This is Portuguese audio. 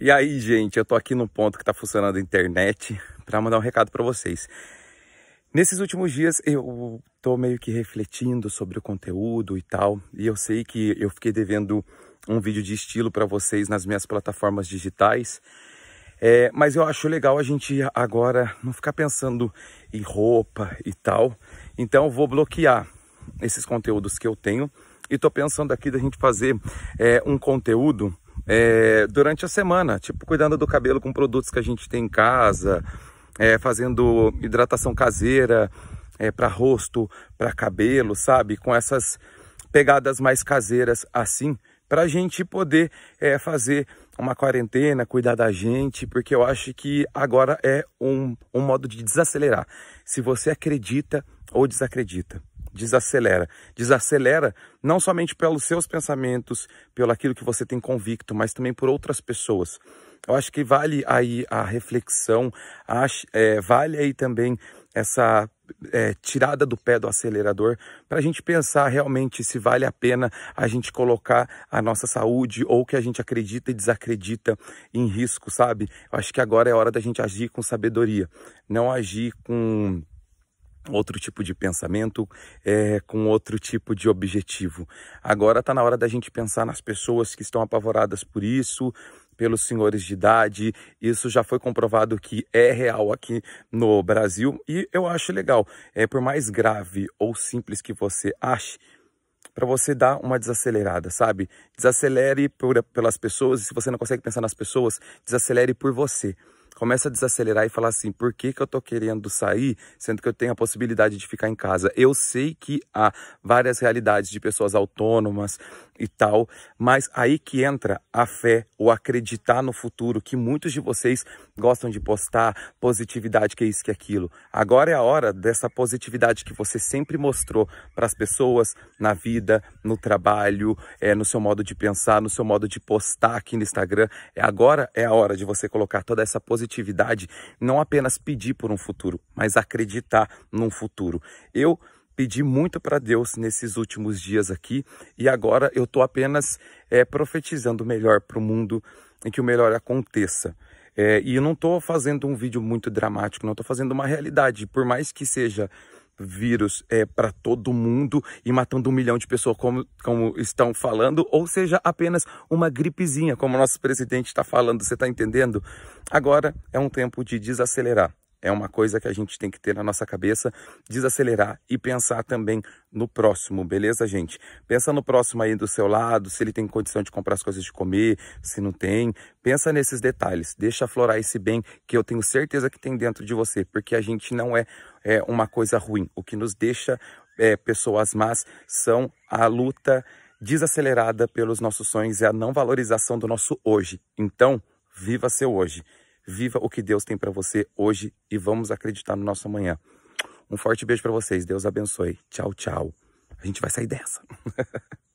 E aí, gente, eu tô aqui no ponto que tá funcionando a internet para mandar um recado para vocês. Nesses últimos dias eu tô meio que refletindo sobre o conteúdo e tal, e eu sei que eu fiquei devendo um vídeo de estilo para vocês nas minhas plataformas digitais. É, mas eu acho legal a gente agora não ficar pensando em roupa e tal. Então eu vou bloquear esses conteúdos que eu tenho e tô pensando aqui da gente fazer é, um conteúdo é, durante a semana, tipo cuidando do cabelo com produtos que a gente tem em casa, é, fazendo hidratação caseira é, para rosto, para cabelo, sabe? Com essas pegadas mais caseiras assim, para a gente poder é, fazer uma quarentena, cuidar da gente, porque eu acho que agora é um, um modo de desacelerar. Se você acredita ou desacredita desacelera. Desacelera não somente pelos seus pensamentos, pelo aquilo que você tem convicto, mas também por outras pessoas. Eu acho que vale aí a reflexão, acho, é, vale aí também essa é, tirada do pé do acelerador para a gente pensar realmente se vale a pena a gente colocar a nossa saúde ou que a gente acredita e desacredita em risco, sabe? Eu acho que agora é hora da gente agir com sabedoria, não agir com outro tipo de pensamento, é, com outro tipo de objetivo. Agora está na hora da gente pensar nas pessoas que estão apavoradas por isso, pelos senhores de idade. Isso já foi comprovado que é real aqui no Brasil e eu acho legal. É por mais grave ou simples que você ache, para você dar uma desacelerada, sabe? Desacelere por, pelas pessoas e se você não consegue pensar nas pessoas, desacelere por você começa a desacelerar e falar assim, por que, que eu tô querendo sair, sendo que eu tenho a possibilidade de ficar em casa? Eu sei que há várias realidades de pessoas autônomas e tal, mas aí que entra a fé, o acreditar no futuro, que muitos de vocês gostam de postar, positividade, que é isso, que é aquilo. Agora é a hora dessa positividade que você sempre mostrou para as pessoas, na vida, no trabalho, é, no seu modo de pensar, no seu modo de postar aqui no Instagram. É, agora é a hora de você colocar toda essa positividade positividade, não apenas pedir por um futuro, mas acreditar num futuro. Eu pedi muito para Deus nesses últimos dias aqui e agora eu estou apenas é, profetizando o melhor para o mundo e que o melhor aconteça. É, e eu não estou fazendo um vídeo muito dramático, não estou fazendo uma realidade, por mais que seja vírus é, para todo mundo e matando um milhão de pessoas, como, como estão falando, ou seja apenas uma gripezinha, como o nosso presidente está falando, você está entendendo? Agora é um tempo de desacelerar é uma coisa que a gente tem que ter na nossa cabeça, desacelerar e pensar também no próximo, beleza, gente? Pensa no próximo aí do seu lado, se ele tem condição de comprar as coisas de comer, se não tem. Pensa nesses detalhes, deixa aflorar esse bem que eu tenho certeza que tem dentro de você, porque a gente não é, é uma coisa ruim. O que nos deixa é, pessoas más são a luta desacelerada pelos nossos sonhos e a não valorização do nosso hoje. Então, viva seu hoje. Viva o que Deus tem para você hoje e vamos acreditar no nosso amanhã. Um forte beijo para vocês. Deus abençoe. Tchau, tchau. A gente vai sair dessa.